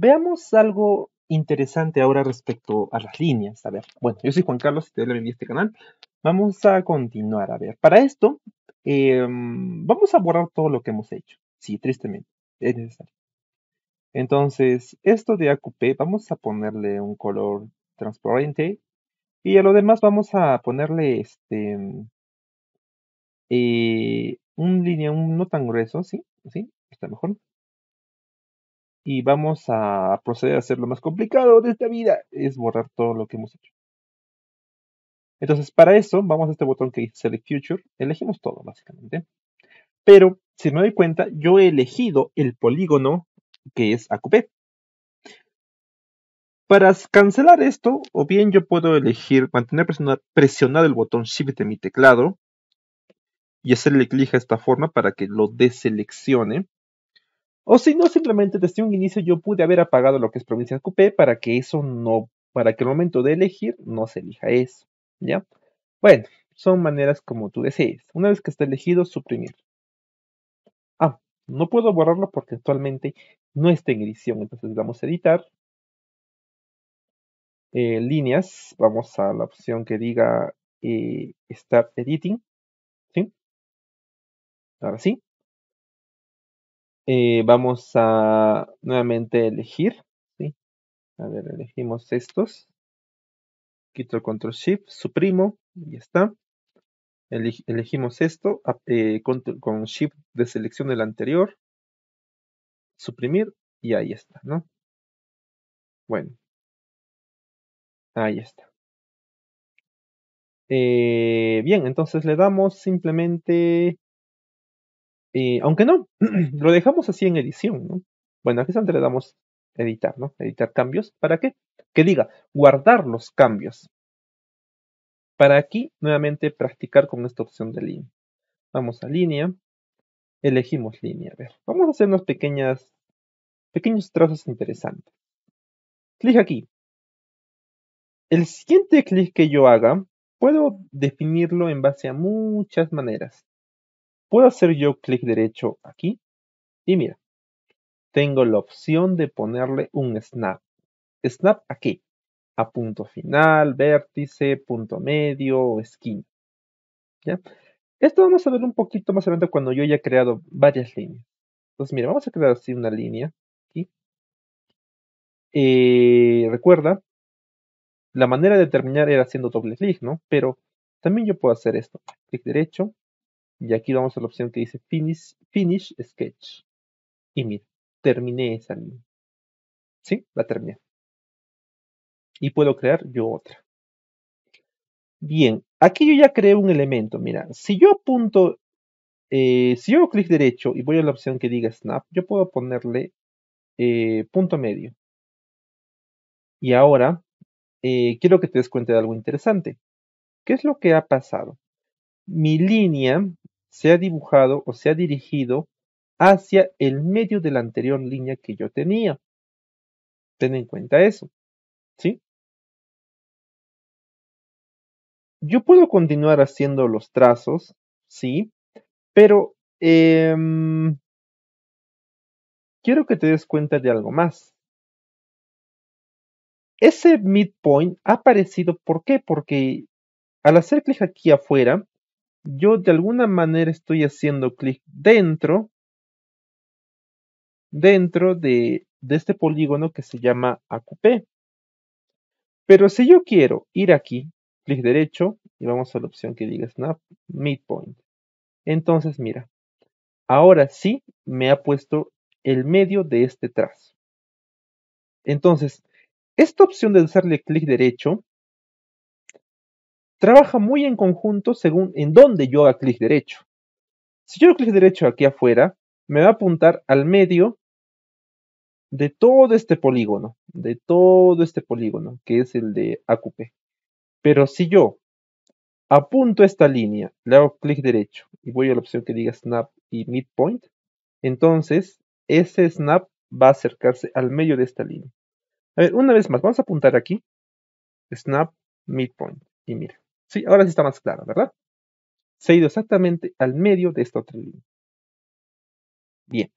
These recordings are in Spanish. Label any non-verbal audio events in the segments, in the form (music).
veamos algo interesante ahora respecto a las líneas. A ver, bueno, yo soy Juan Carlos y te doy la bienvenida a este canal. Vamos a continuar, a ver. Para esto, em, vamos a borrar todo lo que hemos hecho. Sí, tristemente, es necesario. Entonces, esto de AQP, vamos a ponerle un color transparente. Y a lo demás vamos a ponerle este eh, un línea no tan grueso, ¿sí? ¿Sí? Está mejor y vamos a proceder a hacer lo más complicado de esta vida, es borrar todo lo que hemos hecho. Entonces, para eso, vamos a este botón que dice Select Future, elegimos todo, básicamente. Pero, si me doy cuenta, yo he elegido el polígono que es AQP. Para cancelar esto, o bien yo puedo elegir mantener presionado, el botón Shift de mi teclado y hacerle clic a esta forma para que lo deseleccione. O si no, simplemente desde un inicio yo pude haber apagado lo que es provincia coupé para que eso no, para que el momento de elegir no se elija eso, ¿ya? Bueno, son maneras como tú desees. Una vez que está elegido, suprimir. Ah, no puedo borrarlo porque actualmente no está en edición, entonces vamos a editar. Eh, líneas, vamos a la opción que diga eh, Start Editing. ¿Sí? Ahora sí, eh, vamos a nuevamente elegir. A ver, elegimos estos. Quito control shift, suprimo, y ya está. elegimos esto eh, con, shift de selección del anterior. Suprimir y ahí está, ¿no? Bueno. Ahí está. Eh, bien, entonces le damos simplemente aunque no, (clears throat) lo dejamos así en edición, ¿no? Bueno, aquí antes le damos editar, ¿no? Editar cambios. ¿Para qué? Que diga guardar los cambios. Para aquí, nuevamente, practicar con esta opción de línea. Vamos a línea. Elegimos línea. A ver, vamos a hacer unos pequeñas, pequeños trazos interesantes. Clic aquí. El siguiente clic que yo haga, puedo definirlo en base a muchas maneras puedo hacer yo clic derecho aquí y mira, tengo la opción de ponerle un snap. Snap aquí, a punto final, vértice, punto medio, esquina. ¿Ya? Esto vamos a ver un poquito más adelante cuando yo haya creado varias líneas. Entonces, mira, vamos a crear así una línea aquí. Eh, recuerda, la manera de terminar era haciendo doble clic, ¿no? Pero también yo puedo hacer esto. Clic derecho, y aquí vamos a la opción que dice Finish, finish Sketch. Y mira, terminé esa línea. ¿Sí? La terminé. Y puedo crear yo otra. Bien, aquí yo ya creé un elemento. Mira, si yo apunto, eh, si yo hago clic derecho y voy a la opción que diga Snap, yo puedo ponerle eh, punto medio. Y ahora, eh, quiero que te des cuenta de algo interesante. ¿Qué es lo que ha pasado? Mi línea se ha dibujado o se ha dirigido hacia el medio de la anterior línea que yo tenía. Ten en cuenta eso. ¿Sí? Yo puedo continuar haciendo los trazos, sí, pero em, quiero que te des cuenta de algo más. Ese midpoint ha aparecido, ¿por qué? Porque al hacer clic aquí afuera, yo de alguna manera estoy haciendo clic dentro, dentro de, este polígono que se llama acupé. Pero si yo quiero ir aquí, clic derecho, y vamos a la opción que diga Snap, Midpoint. Entonces, mira, ahora sí me ha puesto el medio de este trazo. Entonces, esta opción de hacerle clic derecho trabaja muy en conjunto según en dónde yo haga clic derecho. Si yo hago clic derecho aquí afuera, me va a apuntar al medio de todo este polígono, de todo este polígono, que es el de AQP. Pero si yo apunto esta línea, le hago clic derecho y voy a la opción que diga Snap y Midpoint, entonces ese Snap va a acercarse al medio de esta línea. A ver, una vez más, vamos a apuntar aquí, Snap, Midpoint, y mira. Sí, ahora sí está más claro, ¿verdad? Se ha ido exactamente al medio de esta otra línea. Bien.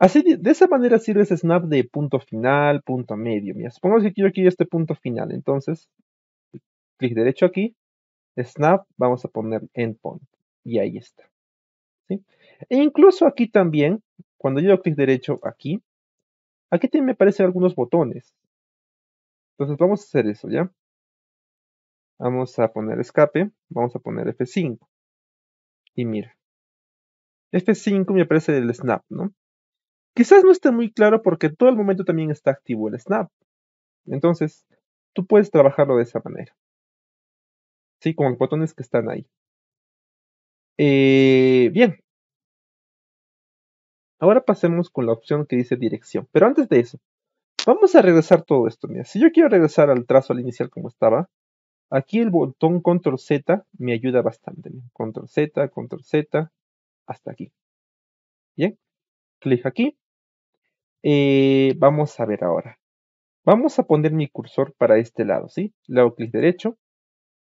Así, de esa manera sirve ese snap de punto final, punto medio. Mira, supongamos que quiero aquí este punto final. Entonces, clic derecho aquí, snap, vamos a poner endpoint. Y ahí está. ¿sí? E incluso aquí también, cuando yo clic derecho aquí, aquí también me aparecen algunos botones. Entonces vamos a hacer eso, ¿ya? Vamos a poner escape, vamos a poner F5. Y mira, F5 me aparece el snap, ¿no? Quizás no esté muy claro porque todo el momento también está activo el snap. Entonces, tú puedes trabajarlo de esa manera. Sí, con los botones que están ahí. Eh, bien. Ahora pasemos con la opción que dice dirección. Pero antes de eso, vamos a regresar todo esto. Mira, si yo quiero regresar al trazo al inicial como estaba, Aquí el botón control Z me ayuda bastante. Control Z, control Z, hasta aquí. Bien, clic aquí. Eh, vamos a ver ahora. Vamos a poner mi cursor para este lado, ¿sí? Le hago clic derecho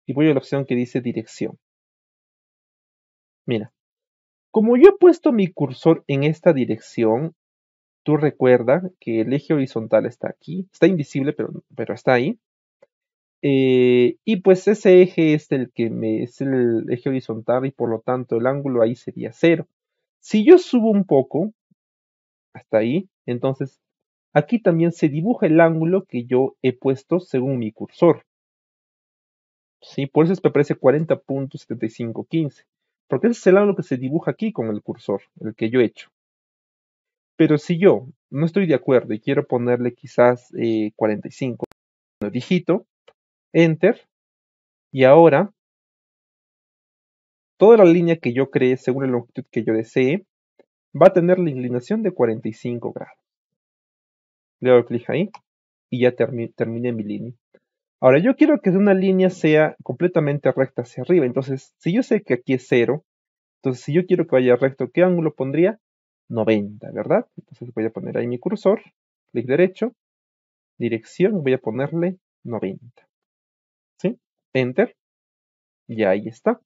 y voy a la opción que dice dirección. Mira, como yo he puesto mi cursor en esta dirección, tú recuerda que el eje horizontal está aquí, está invisible, pero, pero está ahí. Eh, y pues ese eje es el que me, es el eje horizontal y por lo tanto el ángulo ahí sería cero. Si yo subo un poco hasta ahí, entonces aquí también se dibuja el ángulo que yo he puesto según mi cursor. ¿Sí? Por eso es que aparece 40.7515, porque ese es el ángulo que se dibuja aquí con el cursor, el que yo he hecho. Pero si yo no estoy de acuerdo y quiero ponerle quizás 45 eh, no digito, Enter. Y ahora, toda la línea que yo cree según la longitud que yo desee va a tener la inclinación de 45 grados. Le doy clic ahí y ya terminé mi línea. Ahora, yo quiero que una línea sea completamente recta hacia arriba. Entonces, si yo sé que aquí es 0, entonces si yo quiero que vaya recto, ¿qué ángulo pondría? 90, ¿verdad? Entonces voy a poner ahí mi cursor, clic derecho, dirección, voy a ponerle 90. Enter. Y ahí está.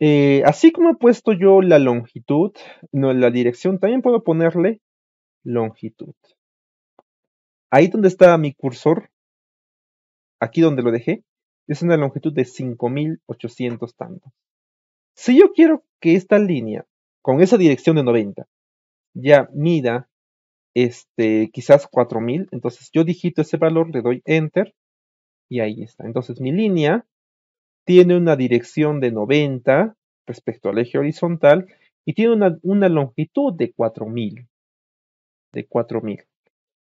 Eh, así como he puesto yo la longitud, no la dirección, también puedo ponerle longitud. Ahí donde está mi cursor, aquí donde lo dejé, es una longitud de 5800 tantos. Si yo quiero que esta línea, con esa dirección de 90, ya mida este, quizás 4000. Entonces yo digito ese valor, le doy enter y ahí está. Entonces mi línea tiene una dirección de 90 respecto al eje horizontal y tiene una, una longitud de 4000. De 4000.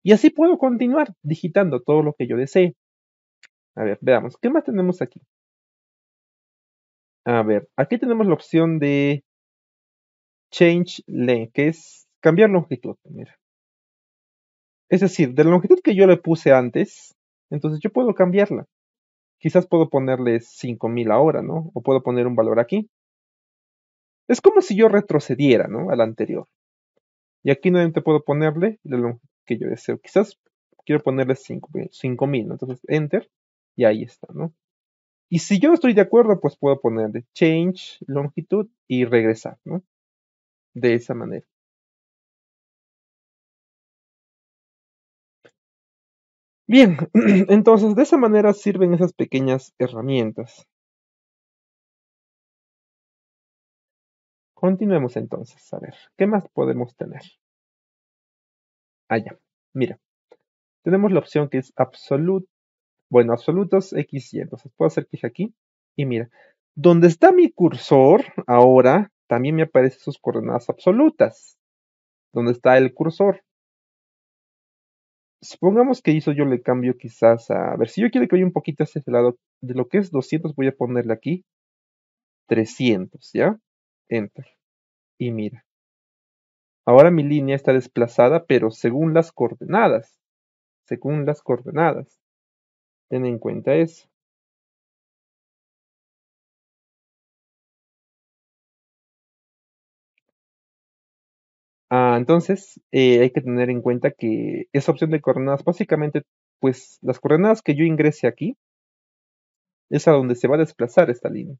Y así puedo continuar digitando todo lo que yo desee. A ver, veamos, ¿qué más tenemos aquí? A ver, aquí tenemos la opción de Change Length, que es cambiar longitud. Mira. Es decir, de la longitud que yo le puse antes, entonces yo puedo cambiarla. Quizás puedo ponerle 5000 ahora, ¿no? O puedo poner un valor aquí. Es como si yo retrocediera, ¿no? Al anterior. Y aquí nuevamente puedo ponerle la longitud que yo deseo. Quizás quiero ponerle 5000, eh, ¿no? Entonces, enter. Y ahí está, ¿no? Y si yo estoy de acuerdo, pues puedo ponerle change longitud y regresar, ¿no? De esa manera. Bien, (clears throat) entonces de esa manera sirven esas pequeñas herramientas. Continuemos entonces, a ver, ¿qué más podemos tener? Allá, ah, mira, tenemos la opción que es absoluto, bueno, absolutos X y, entonces puedo hacer clic aquí y mira, donde está mi cursor ahora, también me aparecen sus coordenadas absolutas, donde está el cursor supongamos que hizo yo le cambio quizás a, a ver, si yo quiero que vaya un poquito hacia este lado, de lo que es 200 voy a ponerle aquí 300, ¿ya? Enter. Y mira. Ahora mi línea está desplazada, pero según las coordenadas. Según las coordenadas. Ten en cuenta eso. Ah, entonces, eh, hay que tener en cuenta que esa opción de coordenadas, básicamente, pues las coordenadas que yo ingrese aquí, es a donde se va a desplazar esta línea.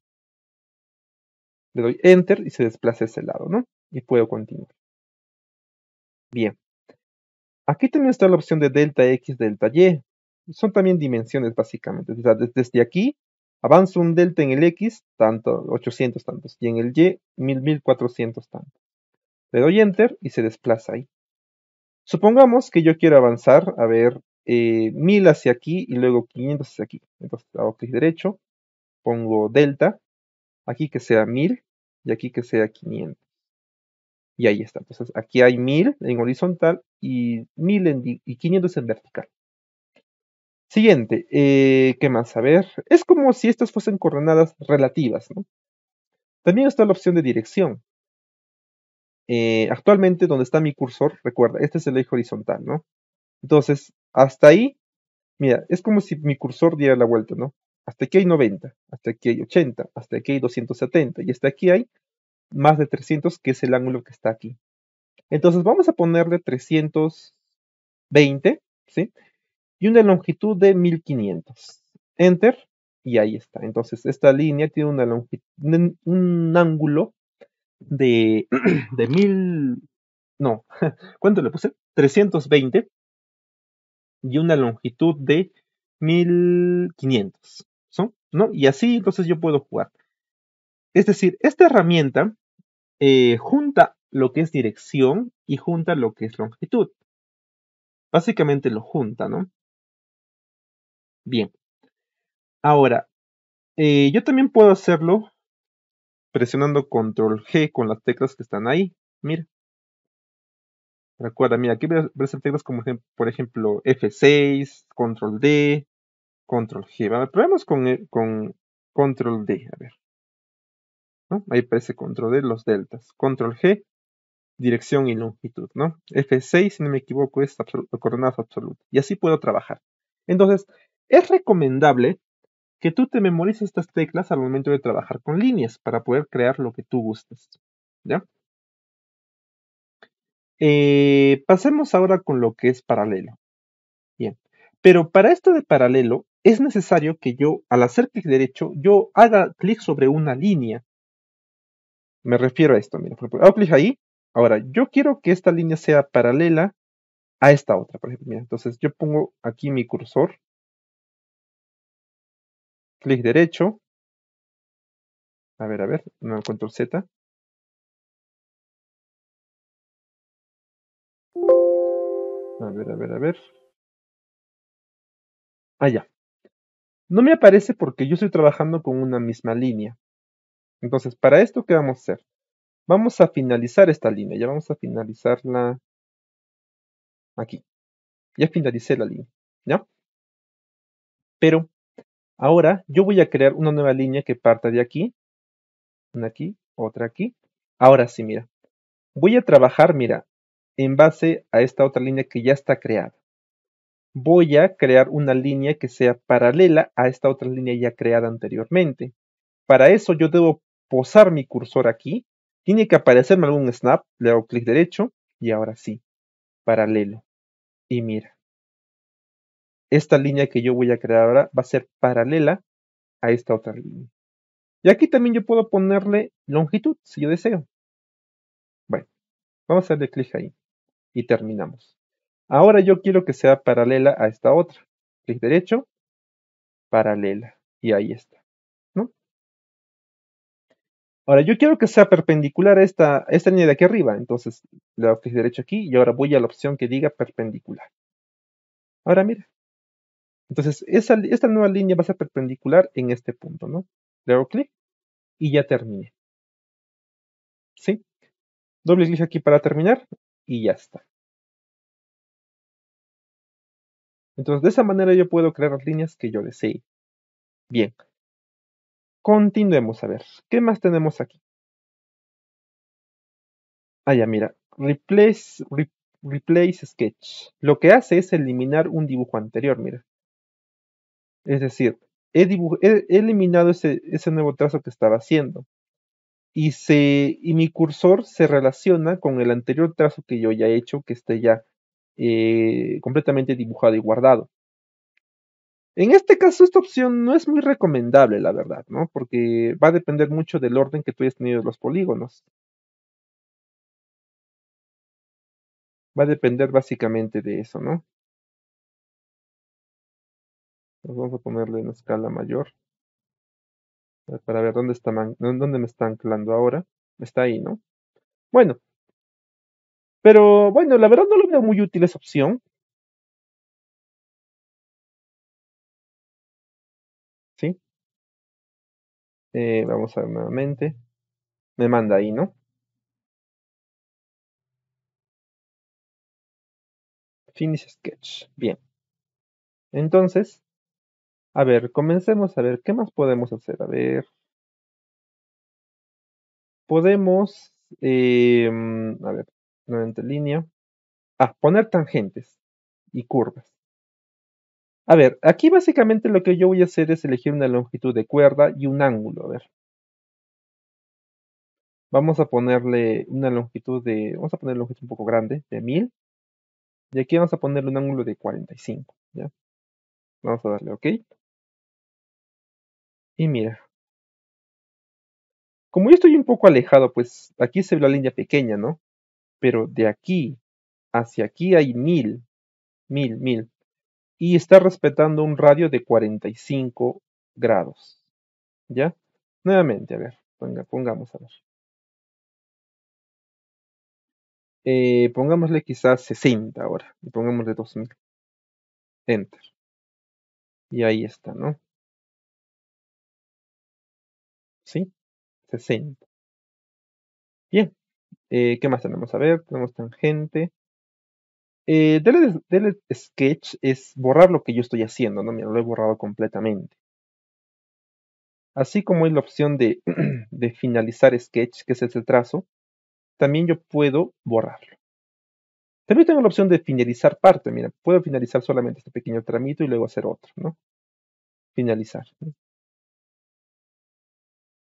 Le doy Enter y se desplaza ese lado, ¿no? Y puedo continuar. Bien. Aquí también está la opción de delta X, delta Y. Son también dimensiones, básicamente. O sea, desde aquí avanza un delta en el X, tanto 800 tantos, y en el Y, 1400 tantos. Le doy Enter y se desplaza ahí. Supongamos que yo quiero avanzar, a ver, 1000 eh, hacia aquí y luego 500 hacia aquí. Entonces hago clic derecho, pongo delta, aquí que sea 1000 y aquí que sea 500. Y ahí está. Entonces aquí hay 1000 en horizontal y y 500 en vertical. Siguiente, eh, ¿qué más? A ver, es como si estas fuesen coordenadas relativas, También está la opción de dirección. Eh, actualmente donde está mi cursor, recuerda, este es el eje horizontal, ¿no? Entonces, hasta ahí, mira, es como si mi cursor diera la vuelta, ¿no? Hasta aquí hay 90, hasta aquí hay 80, hasta aquí hay 270 y hasta aquí hay más de 300, que es el ángulo que está aquí. Entonces, vamos a ponerle 320, ¿sí? Y una longitud de 1500. Enter, y ahí está. Entonces, esta línea tiene una un ángulo de, (clears throat) de mil, no, (laughs) ¿cuánto le puse? 320 y una longitud de 1500, ¿son? ¿no? Y así entonces yo puedo jugar. Es decir, esta herramienta eh, junta lo que es dirección y junta lo que es longitud. Básicamente lo junta, ¿no? Bien. Ahora, eh, yo también puedo hacerlo presionando control G con las teclas que están ahí. Mira. Recuerda, mira, aquí aparecen teclas como por ejemplo F6, control D, control G. probemos con, con control D, a ver. ¿No? Ahí aparece control D, los deltas. Control G, dirección y longitud, ¿no? F6, si no me equivoco, es absoluto, coordenadas Y así puedo trabajar. Entonces, es recomendable que tú te memorices estas teclas al momento de trabajar con líneas para poder crear lo que tú gustes. ¿ya? Eh, pasemos ahora con lo que es paralelo. Bien, pero para esto de paralelo es necesario que yo, al hacer clic derecho, yo haga clic sobre una línea. Me refiero a esto, mira, hago clic ahí. Ahora, yo quiero que esta línea sea paralela a esta otra, por ejemplo. entonces yo pongo aquí mi cursor clic derecho. A ver, a ver, no, control Z. A ver, a ver, a ver. Allá. Ah, ya no me aparece porque yo estoy trabajando con una misma línea. Entonces, para esto, ¿qué vamos a hacer? Vamos a finalizar esta línea. Ya vamos a finalizarla aquí. Ya finalicé la línea, ¿ya? Pero Ahora yo voy a crear una nueva línea que parta de aquí, una aquí, otra aquí. Ahora sí, mira, voy a trabajar, mira, en base a esta otra línea que ya está creada. Voy a crear una línea que sea paralela a esta otra línea ya creada anteriormente. Para eso yo debo posar mi cursor aquí. Tiene que aparecerme algún snap, le hago clic derecho y ahora sí, paralelo. Y mira, esta línea que yo voy a crear ahora va a ser paralela a esta otra línea. Y aquí también yo puedo ponerle longitud si yo deseo. Bueno, vamos a darle clic ahí y terminamos. Ahora yo quiero que sea paralela a esta otra. Clic derecho, paralela. Y ahí está. ¿no? Ahora yo quiero que sea perpendicular a esta, línea de aquí arriba. Entonces le doy clic derecho aquí y ahora voy a la opción que diga perpendicular. Ahora mira, entonces, esta nueva línea va a ser perpendicular en este punto, ¿no? Le clic y ya terminé. ¿Sí? Doble clic aquí para terminar y ya está. Entonces, de esa manera yo puedo crear las líneas que yo desee. Bien. Continuemos a ver. ¿Qué más tenemos aquí? Ah, ya, mira. Replace, replace Sketch. Lo que hace es eliminar un dibujo anterior, mira. Es decir, he, eliminado ese, nuevo trazo que estaba haciendo. Y, mi cursor se relaciona con el anterior trazo que yo ya he hecho, que esté ya eh, completamente dibujado y guardado. En este caso, esta opción no es muy recomendable, la verdad, ¿no? Porque va a depender mucho del orden que tú hayas tenido los polígonos. Va a depender básicamente de eso, ¿no? vamos a ponerle una escala mayor ah, para ver dónde, está dónde me está anclando ahora. Está ahí, ¿no? Bueno. Pero bueno, la verdad no lo veo muy útil esa opción. ¿Sí? Eh, vamos a ver nuevamente. Me manda ahí, ¿no? Finish Sketch. Bien. Entonces, a ver, comencemos a ver, ¿qué más podemos hacer? A ver. Podemos, em, a ver, nuevamente línea. Ah, poner tangentes y curvas. A ver, aquí básicamente lo que yo voy a hacer es elegir una longitud de cuerda y un ángulo. A ver. Vamos a ponerle una longitud de, vamos a poner longitud un poco grande, de 1000. Y aquí vamos a ponerle un ángulo de 45, ¿ya? Vamos a darle OK. Y mira. Como yo estoy un poco alejado, pues aquí se ve la línea pequeña, ¿no? Pero de aquí hacia aquí hay mil, mil, mil. Y está respetando un radio de 45 grados. ¿Ya? Nuevamente, a ver, ponga, pongamos a ver. Eh, pongámosle quizás 60 ahora. Y pongámosle 2000. Enter. Y ahí está, ¿no? ¿sí? 60. Bien, eh, ¿qué más tenemos? A ver, tenemos tangente. Eh, sketch es borrar lo que yo estoy haciendo, ¿no? Mira, lo he borrado completamente. Así como hay la opción (clears throat) de, finalizar sketch, que es ese trazo, también yo puedo borrarlo. También tengo la opción de finalizar parte. Mira, puedo finalizar solamente este pequeño tramito y luego hacer otro, ¿no? Finalizar.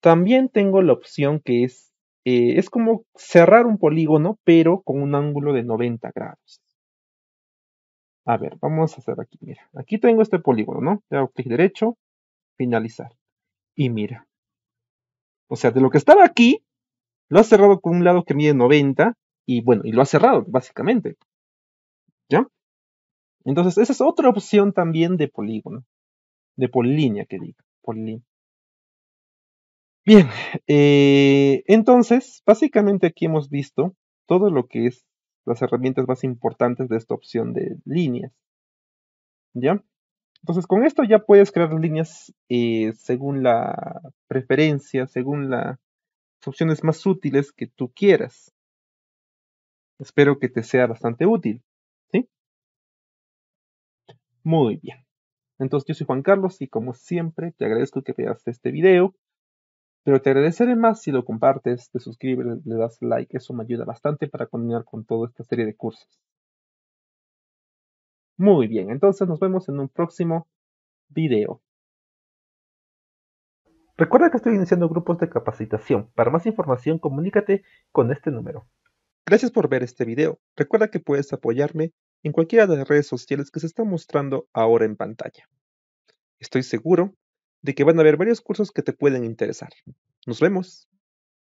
También tengo la opción que es, eh, es como cerrar un polígono, pero con un ángulo de 90 grados. A ver, vamos a hacer aquí, mira. Aquí tengo este polígono, ¿no? Le hago clic derecho, finalizar. Y mira. O sea, de lo que estaba aquí, lo ha cerrado con un lado que mide 90 y bueno, y lo ha cerrado, básicamente. ¿Ya? Entonces, esa es otra opción también de polígono, de polilínea que diga, polilínea. Bien, eh, entonces, básicamente aquí hemos visto todo lo que es las herramientas más importantes de esta opción de líneas. ¿Ya? Entonces, con esto ya puedes crear líneas eh, según la preferencia, según las opciones más útiles que tú quieras. Espero que te sea bastante útil. ¿Sí? Muy bien. Entonces, yo soy Juan Carlos y como siempre, te agradezco que veas este video. Pero te agradeceré más si lo compartes, te suscribes, le das like, eso me ayuda bastante para continuar con toda esta serie de cursos. Muy bien, entonces nos vemos en un próximo video. Recuerda que estoy iniciando grupos de capacitación. Para más información, comunícate con este número. Gracias por ver este video. Recuerda que puedes apoyarme en cualquiera de las redes sociales que se están mostrando ahora en pantalla. Estoy seguro de que van a haber varios cursos que te pueden interesar. Nos vemos.